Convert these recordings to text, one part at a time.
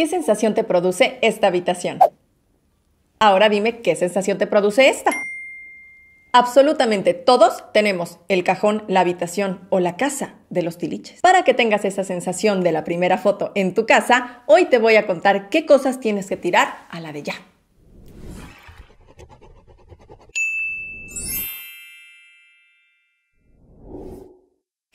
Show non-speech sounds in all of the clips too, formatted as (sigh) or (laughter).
¿Qué sensación te produce esta habitación? Ahora dime qué sensación te produce esta. Absolutamente todos tenemos el cajón, la habitación o la casa de los tiliches. Para que tengas esa sensación de la primera foto en tu casa, hoy te voy a contar qué cosas tienes que tirar a la de ya.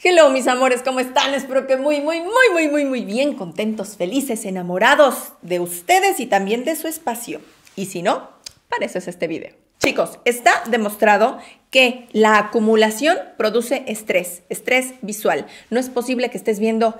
Hello, mis amores, ¿cómo están? Espero que muy, muy, muy, muy, muy, muy bien, contentos, felices, enamorados de ustedes y también de su espacio. Y si no, para eso es este video. Chicos, está demostrado que la acumulación produce estrés, estrés visual. No es posible que estés viendo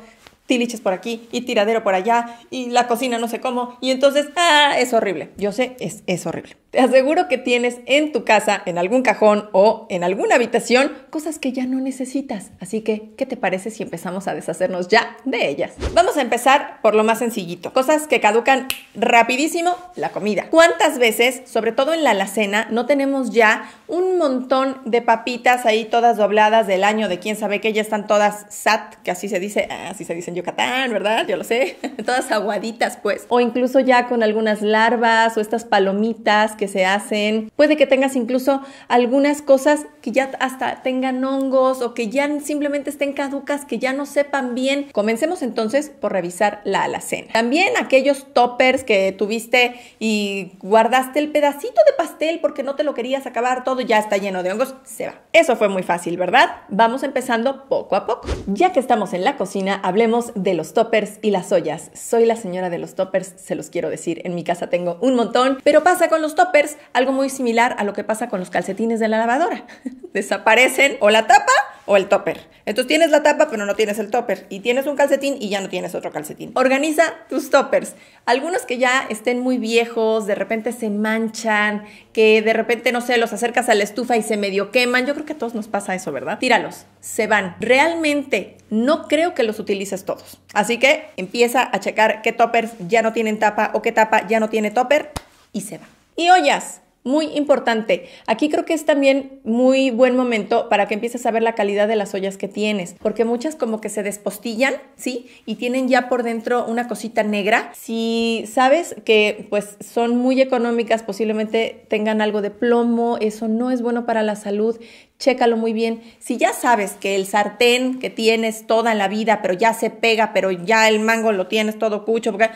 tiliches por aquí y tiradero por allá y la cocina no sé cómo y entonces, ah, es horrible. Yo sé, es, es horrible. Te aseguro que tienes en tu casa, en algún cajón o en alguna habitación, cosas que ya no necesitas. Así que, ¿qué te parece si empezamos a deshacernos ya de ellas? Vamos a empezar por lo más sencillito. Cosas que caducan rapidísimo, la comida. ¿Cuántas veces, sobre todo en la alacena, no tenemos ya un montón de papitas ahí todas dobladas del año de quién sabe que ya están todas sat, que así se dice, ah, así se dice en Yucatán, ¿verdad? Yo lo sé. (laughs) todas aguaditas, pues. O incluso ya con algunas larvas o estas palomitas que se hacen, puede que tengas incluso algunas cosas que ya hasta tengan hongos o que ya simplemente estén caducas, que ya no sepan bien. Comencemos entonces por revisar la alacena. También aquellos toppers que tuviste y guardaste el pedacito de pastel porque no te lo querías acabar todo, ya está lleno de hongos, se va. Eso fue muy fácil, ¿verdad? Vamos empezando poco a poco. Ya que estamos en la cocina, hablemos de los toppers y las ollas. Soy la señora de los toppers, se los quiero decir. En mi casa tengo un montón, pero pasa con los toppers algo muy similar a lo que pasa con los calcetines de la lavadora. (laughs) Desaparecen o la tapa o el topper. Entonces tienes la tapa pero no tienes el topper y tienes un calcetín y ya no tienes otro calcetín. Organiza tus toppers. Algunos que ya estén muy viejos, de repente se manchan, que de repente, no sé, los acercas a la estufa y se medio queman. Yo creo que a todos nos pasa eso, ¿verdad? Tíralos, se van. Realmente no creo que los utilices todos. Así que empieza a checar qué toppers ya no tienen tapa o qué tapa ya no tiene topper y se van. Y ollas, muy importante. Aquí creo que es también muy buen momento para que empieces a ver la calidad de las ollas que tienes, porque muchas como que se despostillan, ¿sí? Y tienen ya por dentro una cosita negra. Si sabes que pues son muy económicas, posiblemente tengan algo de plomo, eso no es bueno para la salud. Chécalo muy bien. Si ya sabes que el sartén que tienes toda la vida, pero ya se pega, pero ya el mango lo tienes todo cucho, porque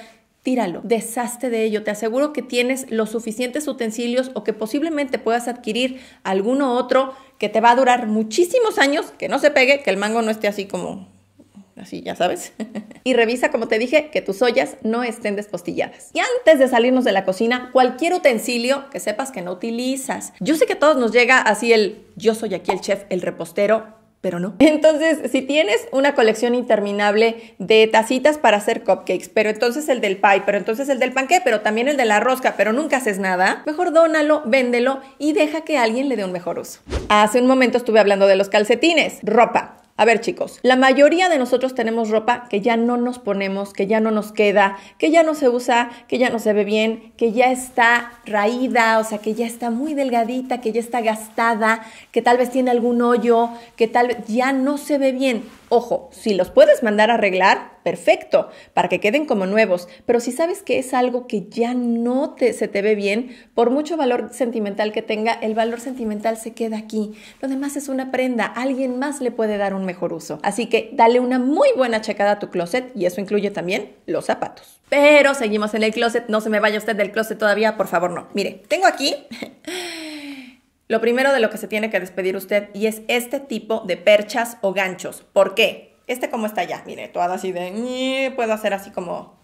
Míralo, deshazte de ello. Te aseguro que tienes los suficientes utensilios o que posiblemente puedas adquirir alguno otro que te va a durar muchísimos años, que no se pegue, que el mango no esté así como así ya sabes. (laughs) y revisa, como te dije, que tus ollas no estén despostilladas. Y antes de salirnos de la cocina, cualquier utensilio que sepas que no utilizas. Yo sé que a todos nos llega así el yo soy aquí el chef, el repostero, pero no. (laughs) Entonces, si tienes una colección interminable de tacitas para hacer cupcakes, pero entonces el del pie, pero entonces el del panqué, pero también el de la rosca, pero nunca haces nada, mejor dónalo, véndelo y deja que alguien le dé un mejor uso. Hace un momento estuve hablando de los calcetines, ropa. A ver chicos, la mayoría de nosotros tenemos ropa que ya no nos ponemos, que ya no nos queda, que ya no se usa, que ya no se ve bien, que ya está raída, o sea, que ya está muy delgadita, que ya está gastada, que tal vez tiene algún hoyo, que tal vez ya no se ve bien. Ojo, si los puedes mandar a arreglar, perfecto, para que queden como nuevos, pero si sabes que es algo que ya no se te ve bien, por mucho valor sentimental que tenga, el valor sentimental se queda aquí. Lo demás es una prenda, alguien más le puede dar un mejor uso. Así que dale una muy buena checada a tu closet y eso incluye también los zapatos. Pero seguimos en el closet, no se me vaya usted del closet todavía, por favor, no. Mire, tengo aquí (laughs) Lo primero de lo que se tiene que despedir usted y es este tipo de perchas o ganchos. ¿Por qué? Este como está ya, mire, toda así de... Puedo hacer así como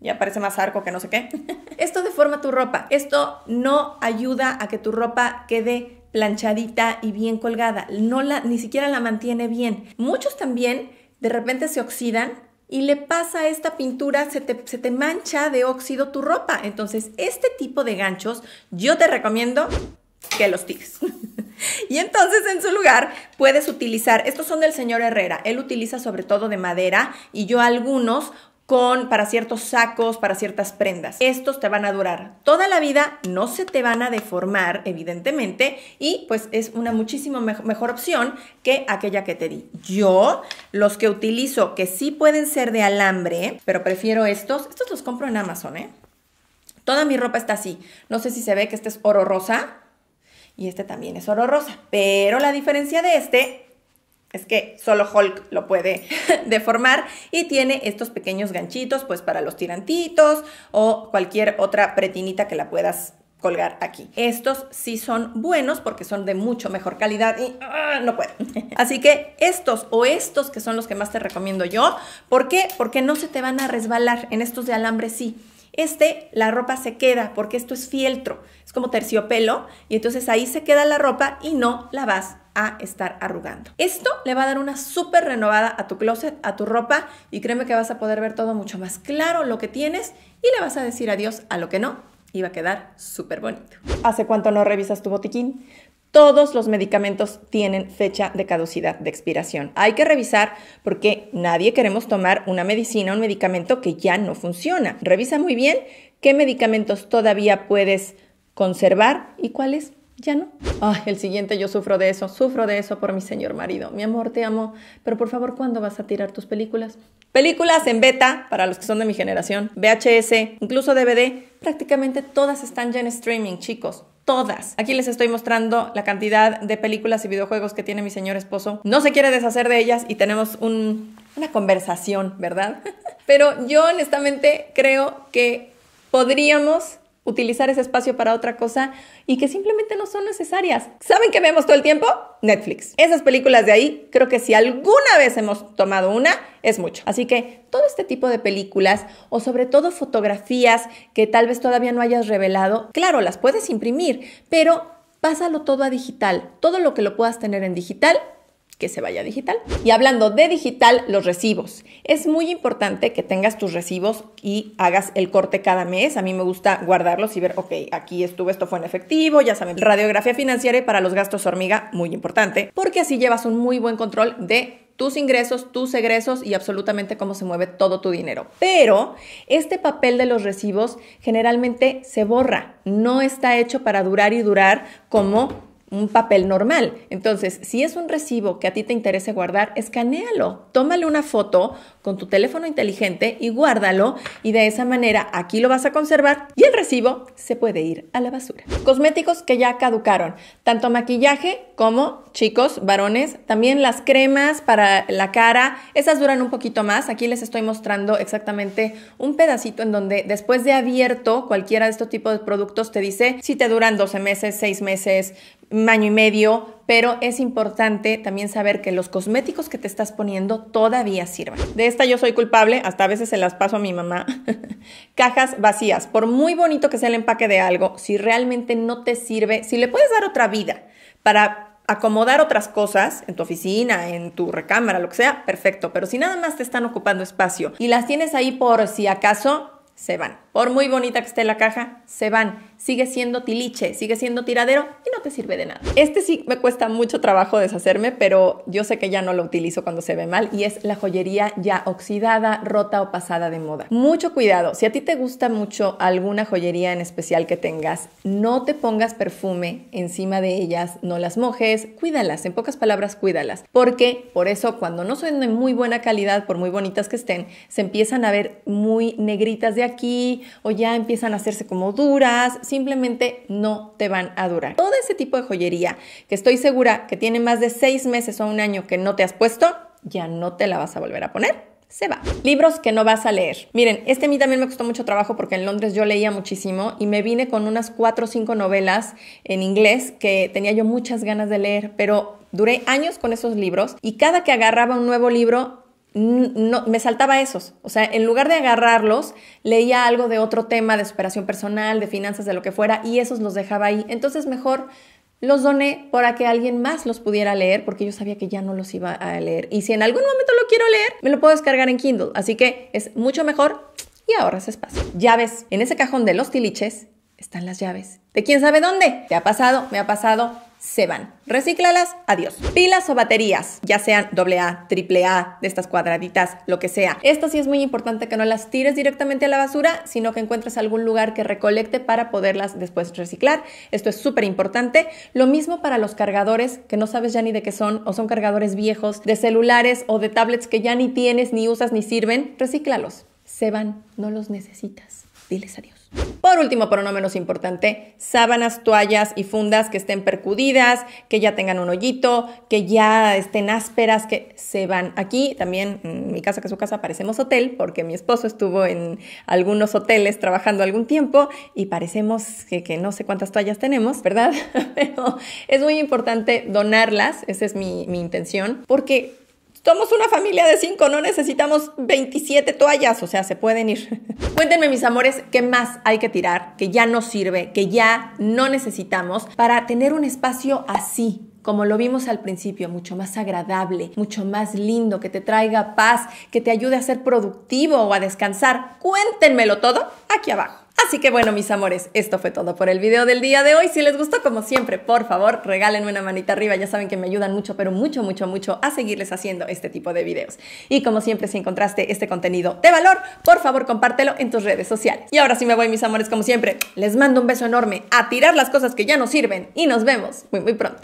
ya parece más arco que no sé qué. (laughs) Esto deforma tu ropa. Esto no ayuda a que tu ropa quede planchadita y bien colgada. No la, ni siquiera la mantiene bien. Muchos también de repente se oxidan y le pasa esta pintura, se te, se te mancha de óxido tu ropa. Entonces, este tipo de ganchos yo te recomiendo que los Tigres. (laughs) y entonces en su lugar puedes utilizar, estos son del señor Herrera, él utiliza sobre todo de madera y yo algunos con para ciertos sacos, para ciertas prendas. Estos te van a durar toda la vida, no se te van a deformar, evidentemente, y pues es una muchísimo mejor opción que aquella que te di. Yo los que utilizo, que sí pueden ser de alambre, pero prefiero estos, estos los compro en Amazon, ¿eh? Toda mi ropa está así. No sé si se ve que este es oro rosa, y este también es oro rosa. Pero la diferencia de este es que solo Hulk lo puede (laughs) deformar y tiene estos pequeños ganchitos pues para los tirantitos o cualquier otra pretinita que la puedas colgar aquí. Estos sí son buenos porque son de mucho mejor calidad y ah, no puedo. (laughs) Así que estos o estos que son los que más te recomiendo yo. ¿Por qué? Porque no se te van a resbalar. En estos de alambre sí este la ropa se queda porque esto es fieltro, es como terciopelo y entonces ahí se queda la ropa y no la vas a estar arrugando. Esto le va a dar una súper renovada a tu closet, a tu ropa y créeme que vas a poder ver todo mucho más claro lo que tienes y le vas a decir adiós a lo que no. Y va a quedar súper bonito. ¿Hace cuánto no revisas tu botiquín? Todos los medicamentos tienen fecha de caducidad, de expiración. Hay que revisar porque nadie queremos tomar una medicina, un medicamento que ya no funciona. Revisa muy bien qué medicamentos todavía puedes conservar y cuáles ya no. el siguiente yo sufro de eso, sufro de eso por mi señor marido. Mi amor, te amo, pero por favor, ¿cuándo vas a tirar tus películas? Películas en beta, para los que son de mi generación, VHS, incluso DVD, prácticamente todas están ya en streaming, chicos todas. Aquí les estoy mostrando la cantidad de películas y videojuegos que tiene mi señor esposo. No se quiere deshacer de ellas y tenemos una conversación, ¿verdad? (laughs) Pero yo honestamente creo que podríamos utilizar ese espacio para otra cosa y que simplemente no son necesarias. ¿Saben qué vemos todo el tiempo? Netflix. Esas películas de ahí, creo que si alguna vez hemos tomado una, es mucho. Así que todo este tipo de películas o sobre todo fotografías que tal vez todavía no hayas revelado, claro, las puedes imprimir, pero pásalo todo a digital. Todo lo que lo puedas tener en digital, que se vaya digital. Y hablando de digital, los recibos. Es muy importante que tengas tus recibos y hagas el corte cada mes. A mí me gusta guardarlos y ver, ok, aquí estuve esto fue en efectivo, ya saben, radiografía financiera y para los gastos hormiga, muy importante, porque así llevas un muy buen control de tus ingresos, tus egresos y absolutamente cómo se mueve todo tu dinero. Pero este papel de los recibos generalmente se borra, no está hecho para durar y durar como un papel normal. Entonces, si es un recibo que a ti te interese guardar, escanéalo, tómale una foto con tu teléfono inteligente y guárdalo y de esa manera aquí lo vas a conservar y el recibo se puede ir a la basura. Cosméticos que ya caducaron, tanto maquillaje como chicos, varones, también las cremas para la cara, esas duran un poquito más. Aquí les estoy mostrando exactamente un pedacito en donde después de abierto cualquiera de estos tipos de productos te dice si te duran 12 meses, 6 meses, Maño año y medio, pero es importante también saber que los cosméticos que te estás poniendo todavía sirvan. De esta yo soy culpable, hasta a veces se las paso a mi mamá. (laughs) Cajas vacías, por muy bonito que sea el empaque de algo, si realmente no te sirve, si le puedes dar otra vida para acomodar otras cosas en tu oficina, en tu recámara, lo que sea, perfecto, pero si nada más te están ocupando espacio y las tienes ahí por si acaso, se van. Por muy bonita que esté la caja, se van sigue siendo tiliche, sigue siendo tiradero y no te sirve de nada. Este sí me cuesta mucho trabajo deshacerme, pero yo sé que ya no lo utilizo cuando se ve mal y es la joyería ya oxidada, rota o pasada de moda. Mucho cuidado, si a ti te gusta mucho alguna joyería en especial que tengas, no te pongas perfume encima de ellas, no las mojes, cuídalas, en pocas palabras, cuídalas, porque por eso cuando no son de muy buena calidad, por muy bonitas que estén, se empiezan a ver muy negritas de aquí o ya empiezan a hacerse como duras, simplemente no te van a durar. Todo ese tipo de joyería que estoy segura que tiene más de seis meses o un año que no te has puesto, ya no te la vas a volver a poner se va. Libros que no vas a leer. Miren, este a mí también me costó mucho trabajo porque en Londres yo leía muchísimo y me vine con unas cuatro o cinco novelas en inglés que tenía yo muchas ganas de leer, pero duré años con esos libros y cada que agarraba un nuevo libro no, me saltaba esos. O sea, en lugar de agarrarlos, leía algo de otro tema, de superación personal, de finanzas, de lo que fuera, y esos los dejaba ahí. Entonces, mejor los doné para que alguien más los pudiera leer, porque yo sabía que ya no los iba a leer. Y si en algún momento lo quiero leer, me lo puedo descargar en Kindle. Así que es mucho mejor y ahorras espacio. Llaves. En ese cajón de los tiliches están las llaves. ¿De quién sabe dónde? ¿Te ha pasado? Me ha pasado se van. Recíclalas, adiós. Pilas o baterías, ya sean AA, AAA, de estas cuadraditas, lo que sea. Esto sí es muy importante que no las tires directamente a la basura, sino que encuentres algún lugar que recolecte para poderlas después reciclar. Esto es súper importante. Lo mismo para los cargadores, que no sabes ya ni de qué son, o son cargadores viejos, de celulares o de tablets que ya ni tienes, ni usas, ni sirven. Recíclalos. Se van, no los necesitas. Diles adiós. Por último, pero no menos importante, sábanas, toallas y fundas que estén percudidas, que ya tengan un hoyito, que ya estén ásperas, que se van. Aquí también, en mi casa que es su casa, parecemos hotel, porque mi esposo estuvo en algunos hoteles trabajando algún tiempo y parecemos que, no sé cuántas toallas tenemos, ¿verdad? (laughs) pero es muy importante donarlas, esa es mi, mi intención, porque somos una familia de cinco, no necesitamos 27 toallas, o sea, se pueden ir. (laughs) Cuéntenme, mis amores, qué más hay que tirar, que ya no sirve, que ya no necesitamos para tener un espacio así, como lo vimos al principio, mucho más agradable, mucho más lindo, que te traiga paz, que te ayude a ser productivo o a descansar. Cuéntenmelo todo aquí abajo. Así que bueno, mis amores, esto fue todo por el video del día de hoy. Si les gustó, como siempre, por favor, regálenme una manita arriba. Ya saben que me ayudan mucho, pero mucho, mucho, mucho a seguirles haciendo este tipo de videos. Y como siempre, si encontraste este contenido de valor, por favor, compártelo en tus redes sociales. Y ahora sí me voy, mis amores, como siempre. Les mando un beso enorme a tirar las cosas que ya no sirven y nos vemos muy, muy pronto.